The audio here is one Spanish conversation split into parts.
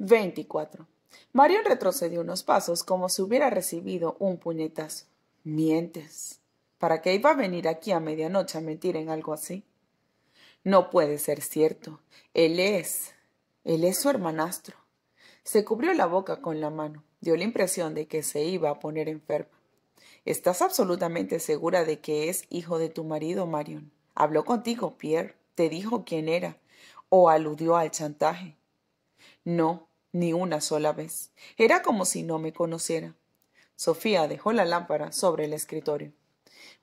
24. Marion retrocedió unos pasos como si hubiera recibido un puñetazo. Mientes. ¿Para qué iba a venir aquí a medianoche a mentir en algo así? No puede ser cierto. Él es. Él es su hermanastro. Se cubrió la boca con la mano. Dio la impresión de que se iba a poner enferma. ¿Estás absolutamente segura de que es hijo de tu marido, Marion? Habló contigo, Pierre. Te dijo quién era. O aludió al chantaje. No, ni una sola vez. Era como si no me conociera. Sofía dejó la lámpara sobre el escritorio.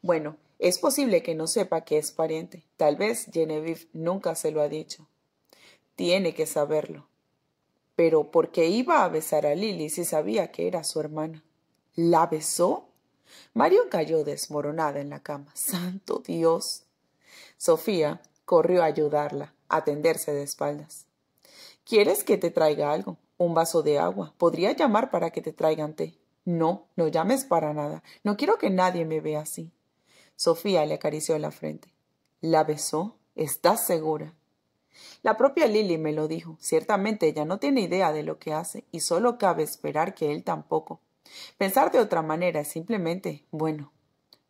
Bueno, es posible que no sepa que es pariente. Tal vez Genevieve nunca se lo ha dicho. Tiene que saberlo. Pero ¿por qué iba a besar a Lily si sabía que era su hermana? ¿La besó? Mario cayó desmoronada en la cama. ¡Santo Dios! Sofía corrió a ayudarla, a tenderse de espaldas. ¿Quieres que te traiga algo? Un vaso de agua. Podría llamar para que te traigan té. No, no llames para nada. No quiero que nadie me vea así. Sofía le acarició la frente. La besó. ¿Estás segura? La propia Lily me lo dijo. Ciertamente ella no tiene idea de lo que hace y solo cabe esperar que él tampoco. Pensar de otra manera es simplemente bueno.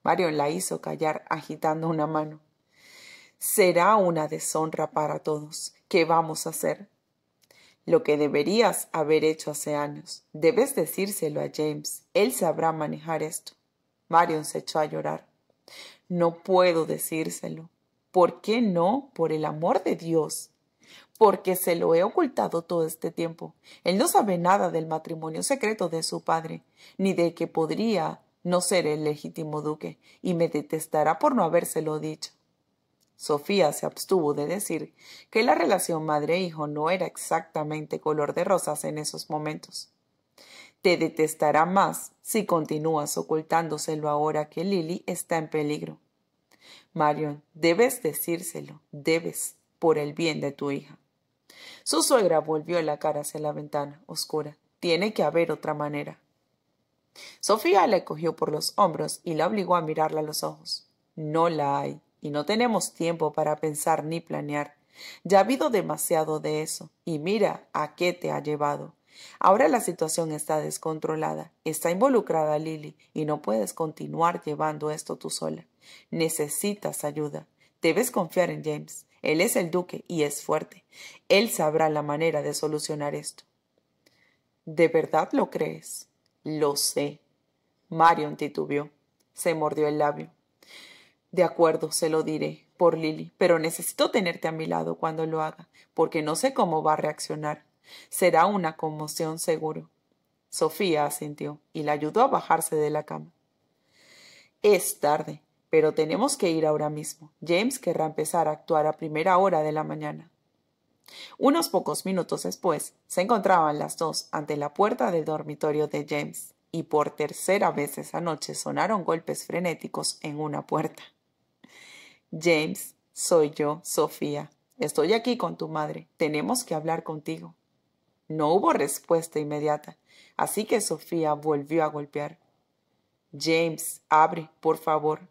Mario la hizo callar agitando una mano. Será una deshonra para todos. ¿Qué vamos a hacer? lo que deberías haber hecho hace años. Debes decírselo a James. Él sabrá manejar esto. Marion se echó a llorar. No puedo decírselo. ¿Por qué no? Por el amor de Dios. Porque se lo he ocultado todo este tiempo. Él no sabe nada del matrimonio secreto de su padre, ni de que podría no ser el legítimo duque, y me detestará por no habérselo dicho. Sofía se abstuvo de decir que la relación madre-hijo no era exactamente color de rosas en esos momentos. Te detestará más si continúas ocultándoselo ahora que Lily está en peligro. Marion, debes decírselo, debes, por el bien de tu hija. Su suegra volvió la cara hacia la ventana oscura. Tiene que haber otra manera. Sofía la cogió por los hombros y la obligó a mirarla a los ojos. No la hay y no tenemos tiempo para pensar ni planear. Ya ha habido demasiado de eso, y mira a qué te ha llevado. Ahora la situación está descontrolada, está involucrada Lily, y no puedes continuar llevando esto tú sola. Necesitas ayuda. Debes confiar en James. Él es el duque y es fuerte. Él sabrá la manera de solucionar esto. ¿De verdad lo crees? Lo sé. Marion titubeó. Se mordió el labio. De acuerdo, se lo diré, por Lily, pero necesito tenerte a mi lado cuando lo haga, porque no sé cómo va a reaccionar. Será una conmoción seguro. Sofía asintió y la ayudó a bajarse de la cama. Es tarde, pero tenemos que ir ahora mismo. James querrá empezar a actuar a primera hora de la mañana. Unos pocos minutos después, se encontraban las dos ante la puerta del dormitorio de James, y por tercera vez esa noche sonaron golpes frenéticos en una puerta. James, soy yo, Sofía. Estoy aquí con tu madre. Tenemos que hablar contigo. No hubo respuesta inmediata, así que Sofía volvió a golpear. James, abre, por favor.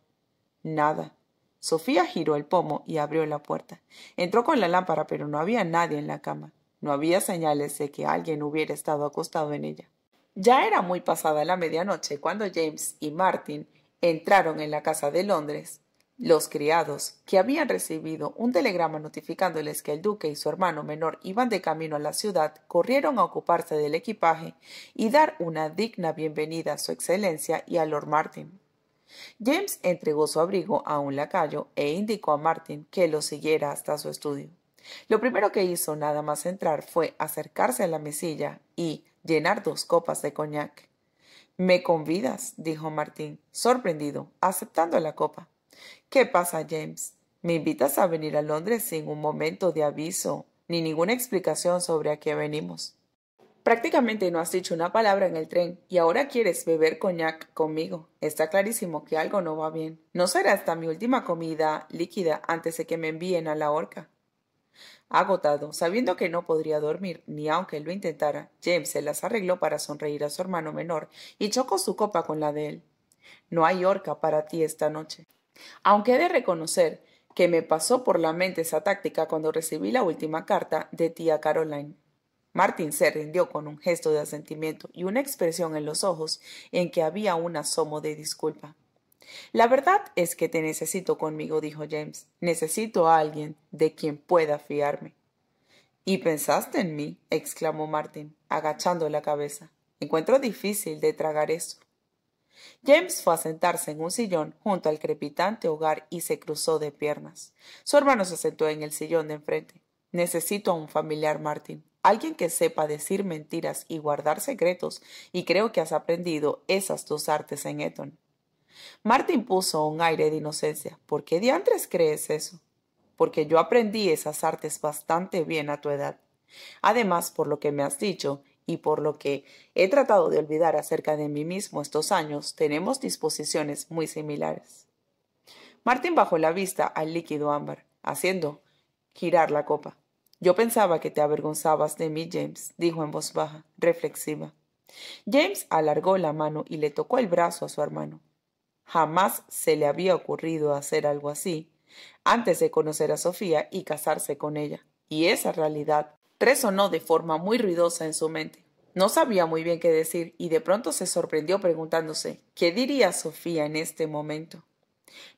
Nada. Sofía giró el pomo y abrió la puerta. Entró con la lámpara, pero no había nadie en la cama. No había señales de que alguien hubiera estado acostado en ella. Ya era muy pasada la medianoche cuando James y Martin entraron en la casa de Londres los criados, que habían recibido un telegrama notificándoles que el duque y su hermano menor iban de camino a la ciudad, corrieron a ocuparse del equipaje y dar una digna bienvenida a su excelencia y a Lord Martin. James entregó su abrigo a un lacayo e indicó a Martin que lo siguiera hasta su estudio. Lo primero que hizo nada más entrar fue acercarse a la mesilla y llenar dos copas de coñac. Me convidas, dijo Martín, sorprendido, aceptando la copa. ¿Qué pasa, James? ¿Me invitas a venir a Londres sin un momento de aviso ni ninguna explicación sobre a qué venimos? Prácticamente no has dicho una palabra en el tren y ahora quieres beber coñac conmigo. Está clarísimo que algo no va bien. No será hasta mi última comida líquida antes de que me envíen a la horca. Agotado, sabiendo que no podría dormir, ni aunque lo intentara, James se las arregló para sonreír a su hermano menor y chocó su copa con la de él. No hay horca para ti esta noche. Aunque he de reconocer que me pasó por la mente esa táctica cuando recibí la última carta de tía Caroline. Martin se rindió con un gesto de asentimiento y una expresión en los ojos en que había un asomo de disculpa. La verdad es que te necesito conmigo, dijo James. Necesito a alguien de quien pueda fiarme. ¿Y pensaste en mí? exclamó Martin, agachando la cabeza. Encuentro difícil de tragar eso. James fue a sentarse en un sillón junto al crepitante hogar y se cruzó de piernas. Su hermano se sentó en el sillón de enfrente. Necesito a un familiar, Martin. Alguien que sepa decir mentiras y guardar secretos, y creo que has aprendido esas dos artes en Eton. Martin puso un aire de inocencia. ¿Por qué diantres crees eso? Porque yo aprendí esas artes bastante bien a tu edad. Además, por lo que me has dicho, y por lo que he tratado de olvidar acerca de mí mismo estos años, tenemos disposiciones muy similares. Martin bajó la vista al líquido ámbar, haciendo girar la copa. Yo pensaba que te avergonzabas de mí, James, dijo en voz baja, reflexiva. James alargó la mano y le tocó el brazo a su hermano. Jamás se le había ocurrido hacer algo así antes de conocer a Sofía y casarse con ella. Y esa realidad resonó de forma muy ruidosa en su mente. No sabía muy bien qué decir y de pronto se sorprendió preguntándose ¿Qué diría Sofía en este momento?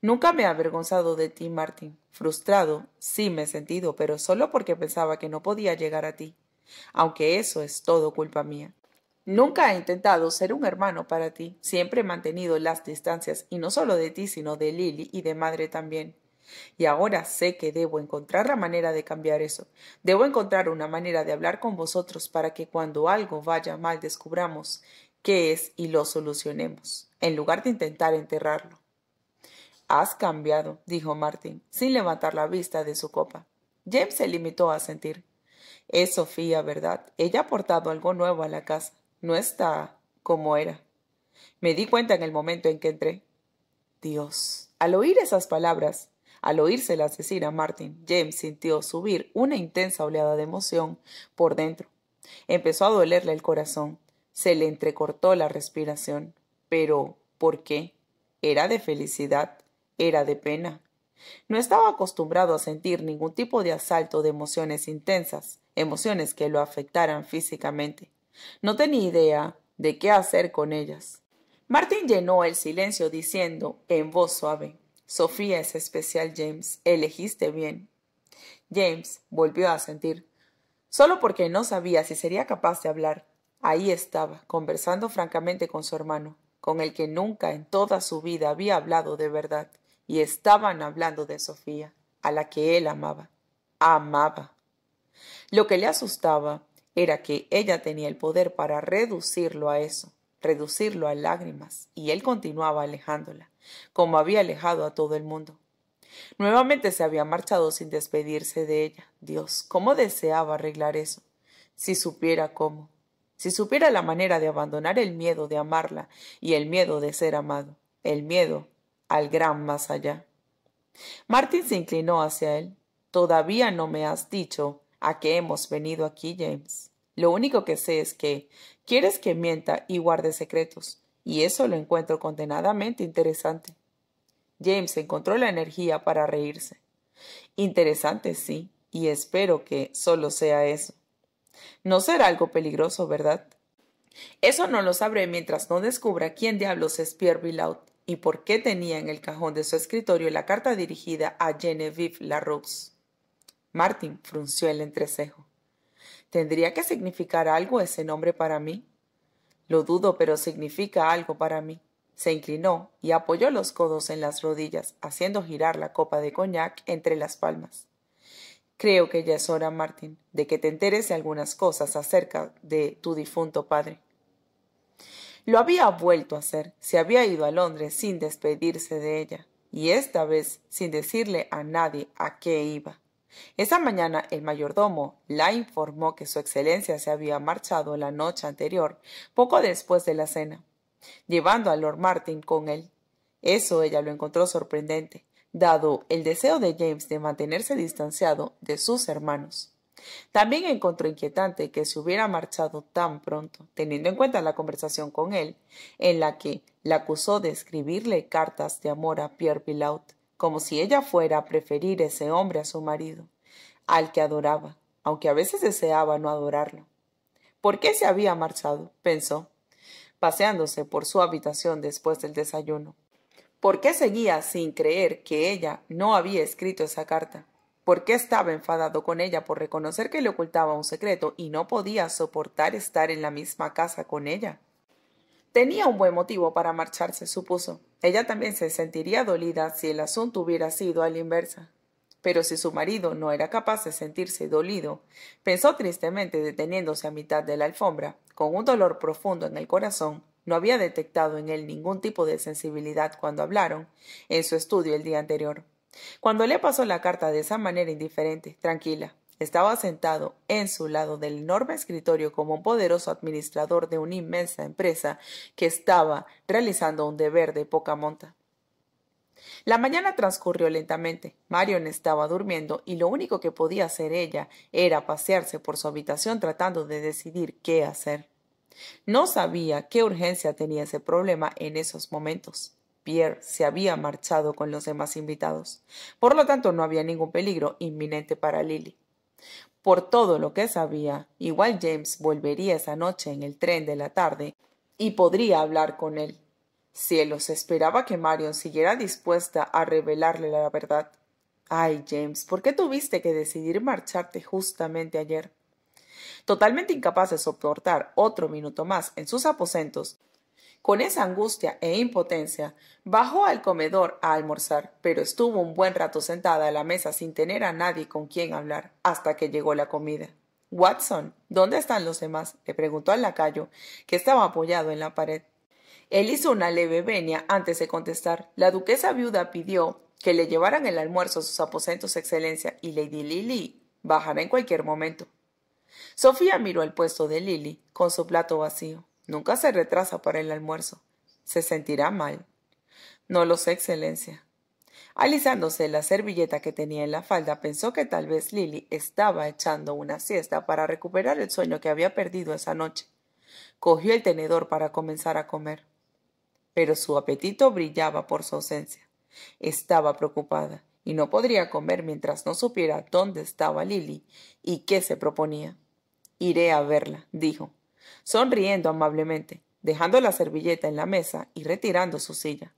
Nunca me he avergonzado de ti, Martín. Frustrado, sí me he sentido, pero solo porque pensaba que no podía llegar a ti. Aunque eso es todo culpa mía. Nunca he intentado ser un hermano para ti. Siempre he mantenido las distancias, y no solo de ti, sino de Lily y de madre también. Y ahora sé que debo encontrar la manera de cambiar eso. Debo encontrar una manera de hablar con vosotros para que cuando algo vaya mal descubramos qué es y lo solucionemos, en lugar de intentar enterrarlo. Has cambiado, dijo Martin, sin levantar la vista de su copa. James se limitó a sentir. Es Sofía, ¿verdad? Ella ha aportado algo nuevo a la casa. No está como era. Me di cuenta en el momento en que entré. Dios. Al oír esas palabras, al oírse la asesina, Martin James sintió subir una intensa oleada de emoción por dentro. Empezó a dolerle el corazón. Se le entrecortó la respiración. Pero, ¿por qué? Era de felicidad, era de pena. No estaba acostumbrado a sentir ningún tipo de asalto de emociones intensas, emociones que lo afectaran físicamente. No tenía idea de qué hacer con ellas. Martin llenó el silencio diciendo en voz suave Sofía es especial, James. Elegiste bien. James volvió a sentir. Solo porque no sabía si sería capaz de hablar. Ahí estaba, conversando francamente con su hermano, con el que nunca en toda su vida había hablado de verdad, y estaban hablando de Sofía, a la que él amaba. Amaba. Lo que le asustaba era que ella tenía el poder para reducirlo a eso, reducirlo a lágrimas, y él continuaba alejándola, como había alejado a todo el mundo. Nuevamente se había marchado sin despedirse de ella. Dios, cómo deseaba arreglar eso. Si supiera cómo. Si supiera la manera de abandonar el miedo de amarla y el miedo de ser amado, el miedo al gran más allá. Martin se inclinó hacia él. Todavía no me has dicho a qué hemos venido aquí, James. Lo único que sé es que Quieres que mienta y guarde secretos, y eso lo encuentro condenadamente interesante. James encontró la energía para reírse. Interesante, sí, y espero que solo sea eso. No será algo peligroso, ¿verdad? Eso no lo sabré mientras no descubra quién diablos es Pierre Villaud y por qué tenía en el cajón de su escritorio la carta dirigida a Genevieve Larrox. Martin frunció el entrecejo. ¿Tendría que significar algo ese nombre para mí? Lo dudo, pero significa algo para mí. Se inclinó y apoyó los codos en las rodillas, haciendo girar la copa de coñac entre las palmas. Creo que ya es hora, Martin, de que te enteres de algunas cosas acerca de tu difunto padre. Lo había vuelto a hacer, se había ido a Londres sin despedirse de ella, y esta vez sin decirle a nadie a qué iba. Esa mañana el mayordomo la informó que su excelencia se había marchado la noche anterior, poco después de la cena, llevando a Lord Martin con él. Eso ella lo encontró sorprendente, dado el deseo de James de mantenerse distanciado de sus hermanos. También encontró inquietante que se hubiera marchado tan pronto, teniendo en cuenta la conversación con él, en la que la acusó de escribirle cartas de amor a Pierre como si ella fuera a preferir ese hombre a su marido, al que adoraba, aunque a veces deseaba no adorarlo. ¿Por qué se había marchado? pensó, paseándose por su habitación después del desayuno. ¿Por qué seguía sin creer que ella no había escrito esa carta? ¿Por qué estaba enfadado con ella por reconocer que le ocultaba un secreto y no podía soportar estar en la misma casa con ella? Tenía un buen motivo para marcharse, supuso. Ella también se sentiría dolida si el asunto hubiera sido a la inversa. Pero si su marido no era capaz de sentirse dolido, pensó tristemente deteniéndose a mitad de la alfombra, con un dolor profundo en el corazón, no había detectado en él ningún tipo de sensibilidad cuando hablaron en su estudio el día anterior. Cuando le pasó la carta de esa manera indiferente, tranquila, estaba sentado en su lado del enorme escritorio como un poderoso administrador de una inmensa empresa que estaba realizando un deber de poca monta. La mañana transcurrió lentamente. Marion estaba durmiendo y lo único que podía hacer ella era pasearse por su habitación tratando de decidir qué hacer. No sabía qué urgencia tenía ese problema en esos momentos. Pierre se había marchado con los demás invitados. Por lo tanto, no había ningún peligro inminente para Lily. Por todo lo que sabía, igual James volvería esa noche en el tren de la tarde y podría hablar con él. Cielos, esperaba que Marion siguiera dispuesta a revelarle la verdad. Ay, James, ¿por qué tuviste que decidir marcharte justamente ayer? Totalmente incapaz de soportar otro minuto más en sus aposentos, con esa angustia e impotencia, bajó al comedor a almorzar, pero estuvo un buen rato sentada a la mesa sin tener a nadie con quien hablar, hasta que llegó la comida. Watson, ¿dónde están los demás? le preguntó al lacayo, que estaba apoyado en la pared. Él hizo una leve venia antes de contestar. La duquesa viuda pidió que le llevaran el almuerzo a sus aposentos, Excelencia, y Lady Lily bajará en cualquier momento. Sofía miró el puesto de Lily con su plato vacío. Nunca se retrasa para el almuerzo. Se sentirá mal. No lo sé, Excelencia. Alisándose la servilleta que tenía en la falda, pensó que tal vez Lily estaba echando una siesta para recuperar el sueño que había perdido esa noche. Cogió el tenedor para comenzar a comer. Pero su apetito brillaba por su ausencia. Estaba preocupada y no podría comer mientras no supiera dónde estaba Lily y qué se proponía. Iré a verla, dijo sonriendo amablemente, dejando la servilleta en la mesa y retirando su silla,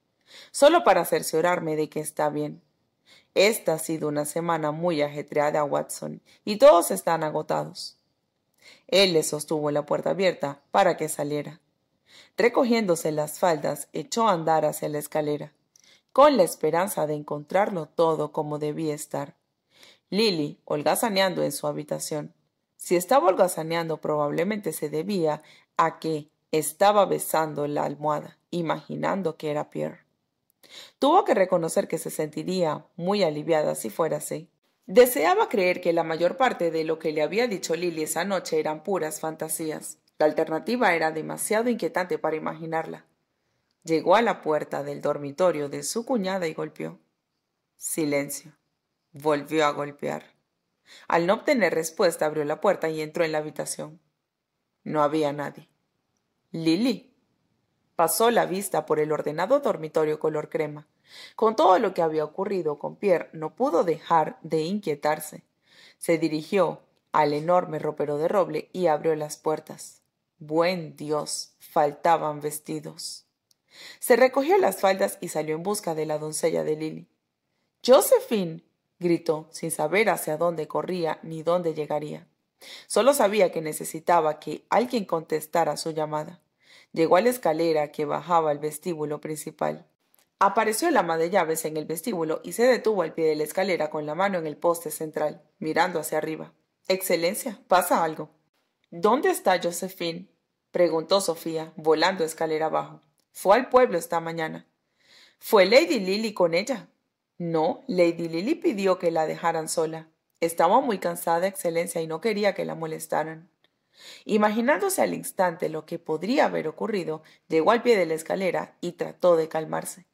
solo para cerciorarme de que está bien. Esta ha sido una semana muy ajetreada, Watson, y todos están agotados. Él le sostuvo la puerta abierta para que saliera. Recogiéndose las faldas, echó a andar hacia la escalera, con la esperanza de encontrarlo todo como debía estar. Lily holgazaneando en su habitación, si estaba holgazaneando probablemente se debía a que estaba besando la almohada, imaginando que era Pierre. Tuvo que reconocer que se sentiría muy aliviada si fuera así. Deseaba creer que la mayor parte de lo que le había dicho Lily esa noche eran puras fantasías. La alternativa era demasiado inquietante para imaginarla. Llegó a la puerta del dormitorio de su cuñada y golpeó. Silencio. Volvió a golpear. Al no obtener respuesta, abrió la puerta y entró en la habitación. No había nadie. —¿Lili? Pasó la vista por el ordenado dormitorio color crema. Con todo lo que había ocurrido con Pierre, no pudo dejar de inquietarse. Se dirigió al enorme ropero de roble y abrió las puertas. Buen Dios, faltaban vestidos. Se recogió las faldas y salió en busca de la doncella de Lily. Josephine, gritó, sin saber hacia dónde corría ni dónde llegaría. Solo sabía que necesitaba que alguien contestara su llamada. Llegó a la escalera que bajaba al vestíbulo principal. Apareció el ama de llaves en el vestíbulo y se detuvo al pie de la escalera con la mano en el poste central, mirando hacia arriba. Excelencia, pasa algo. ¿Dónde está Josephine? preguntó Sofía, volando escalera abajo. Fue al pueblo esta mañana. Fue Lady Lily con ella, no, Lady Lily pidió que la dejaran sola. Estaba muy cansada, Excelencia, y no quería que la molestaran. Imaginándose al instante lo que podría haber ocurrido, llegó al pie de la escalera y trató de calmarse.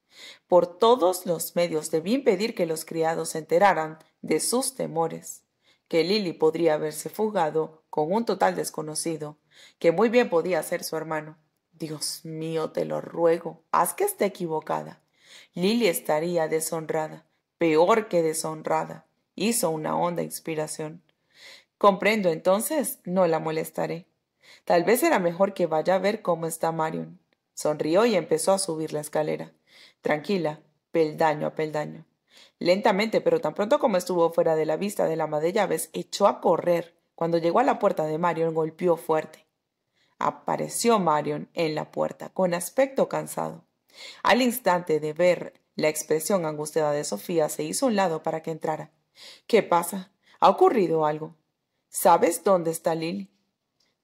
Por todos los medios debía impedir que los criados se enteraran de sus temores, que Lily podría haberse fugado con un total desconocido, que muy bien podía ser su hermano. Dios mío, te lo ruego, haz que esté equivocada. Lily estaría deshonrada, peor que deshonrada. Hizo una honda inspiración. Comprendo entonces, no la molestaré. Tal vez era mejor que vaya a ver cómo está Marion. Sonrió y empezó a subir la escalera. Tranquila, peldaño a peldaño. Lentamente, pero tan pronto como estuvo fuera de la vista del ama de llaves, echó a correr. Cuando llegó a la puerta de Marion, golpeó fuerte. Apareció Marion en la puerta, con aspecto cansado. Al instante de ver la expresión angustiada de Sofía, se hizo a un lado para que entrara. ¿Qué pasa? ¿Ha ocurrido algo? ¿Sabes dónde está Lily?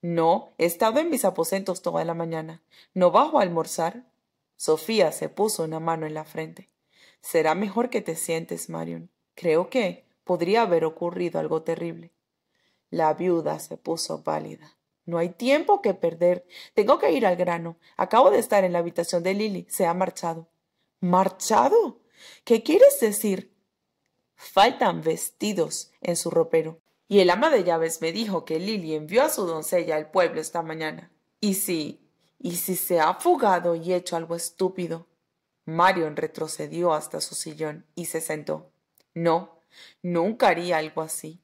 No, he estado en mis aposentos toda la mañana. ¿No bajo a almorzar? Sofía se puso una mano en la frente. Será mejor que te sientes, Marion. Creo que podría haber ocurrido algo terrible. La viuda se puso pálida. No hay tiempo que perder. Tengo que ir al grano. Acabo de estar en la habitación de Lily. Se ha marchado. ¿Marchado? ¿Qué quieres decir? Faltan vestidos en su ropero. Y el ama de llaves me dijo que Lily envió a su doncella al pueblo esta mañana. ¿Y si? ¿Y si se ha fugado y hecho algo estúpido? Marion retrocedió hasta su sillón y se sentó. No, nunca haría algo así.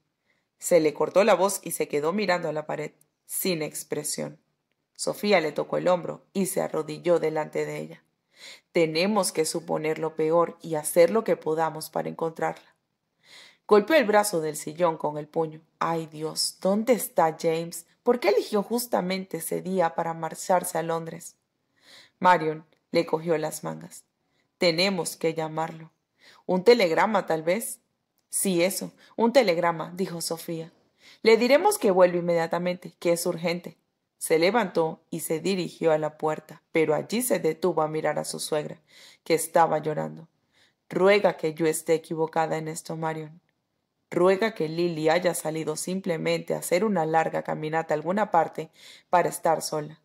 Se le cortó la voz y se quedó mirando a la pared sin expresión. Sofía le tocó el hombro y se arrodilló delante de ella. Tenemos que suponer lo peor y hacer lo que podamos para encontrarla. Golpeó el brazo del sillón con el puño. Ay Dios, ¿dónde está James? ¿Por qué eligió justamente ese día para marcharse a Londres? Marion le cogió las mangas. Tenemos que llamarlo. ¿Un telegrama, tal vez? Sí, eso, un telegrama, dijo Sofía. Le diremos que vuelvo inmediatamente, que es urgente. Se levantó y se dirigió a la puerta, pero allí se detuvo a mirar a su suegra, que estaba llorando. Ruega que yo esté equivocada en esto, Marion. Ruega que Lily haya salido simplemente a hacer una larga caminata a alguna parte para estar sola.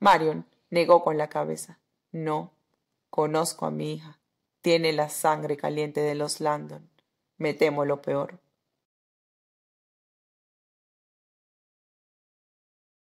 Marion negó con la cabeza. No, conozco a mi hija. Tiene la sangre caliente de los Landon. Me temo lo peor.